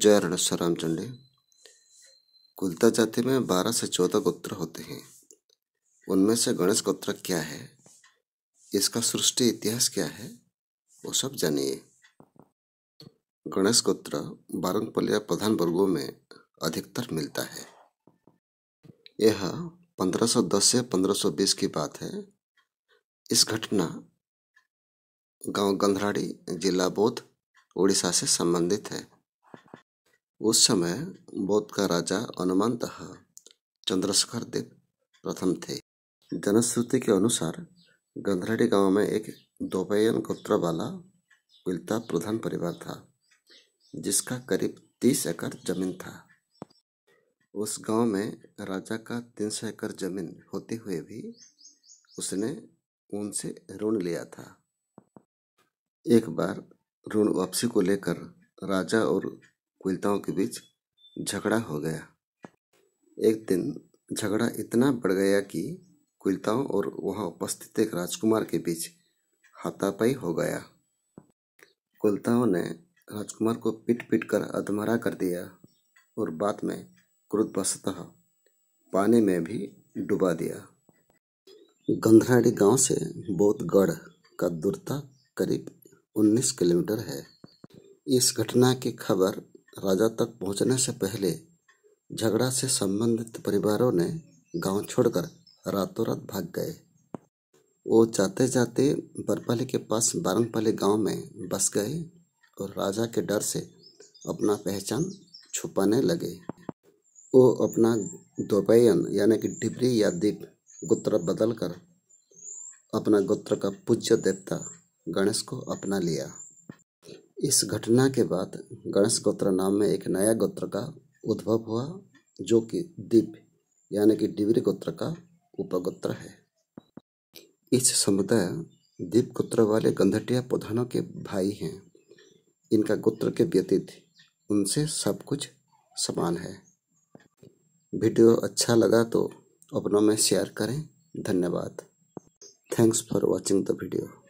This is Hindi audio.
जय रणेश्वर रामचंडे कुलता जाति में बारह से चौदह गोत्र होते हैं उनमें से गणेश गोत्र क्या है इसका सृष्टि इतिहास क्या है वो सब जानिए गणेश गोत्र बारंगपलिया प्रधान वर्गों में अधिकतर मिलता है यह 1510 से 1520 की बात है इस घटना गांव गंधराड़ी जिला बोध उड़ीसा से संबंधित है उस समय बौद्ध का राजा अनुमानत चंद्रशेखर देव प्रथम थे जनश्रुति के अनुसार गंधराड़ी गांव में एक दोपहन गोत्र वाला गुलता प्रधान परिवार था जिसका करीब तीस एकड़ जमीन था उस गांव में राजा का तीन सौ एकड़ जमीन होते हुए भी उसने उनसे ऋण लिया था एक बार ऋण वापसी को लेकर राजा और कुलताओं के बीच झगड़ा हो गया एक दिन झगड़ा इतना बढ़ गया कि कुलताओं और वहाँ उपस्थित एक राजकुमार के बीच हाथापाई हो गया कुलताओं ने राजकुमार को पीट पीट कर अधमरा कर दिया और बाद में क्रोधवशतः पानी में भी डुबा दिया गंधराड़ी गांव से बोधगढ़ का दूरता करीब 19 किलोमीटर है इस घटना की खबर राजा तक पहुंचने से पहले झगड़ा से संबंधित परिवारों ने गांव छोड़कर रातों रात भाग गए वो जाते जाते बरपाली के पास बारंगपाली गांव में बस गए और राजा के डर से अपना पहचान छुपाने लगे वो अपना दोपहन यानी कि डिबरी या दीप गोत्र बदलकर अपना गोत्र का पूज्य देवता गणेश को अपना लिया इस घटना के बाद गणेश गोत्र नाम में एक नया गोत्र का उद्भव हुआ जो कि दिव्य यानी कि डिबरी गोत्र का उपगोत्र है इस समुदाय दीप गोत्र वाले गंधटिया प्रधानों के भाई हैं इनका गोत्र के व्यतीत उनसे सब कुछ समान है वीडियो अच्छा लगा तो अपनों में शेयर करें धन्यवाद thanks for watching the video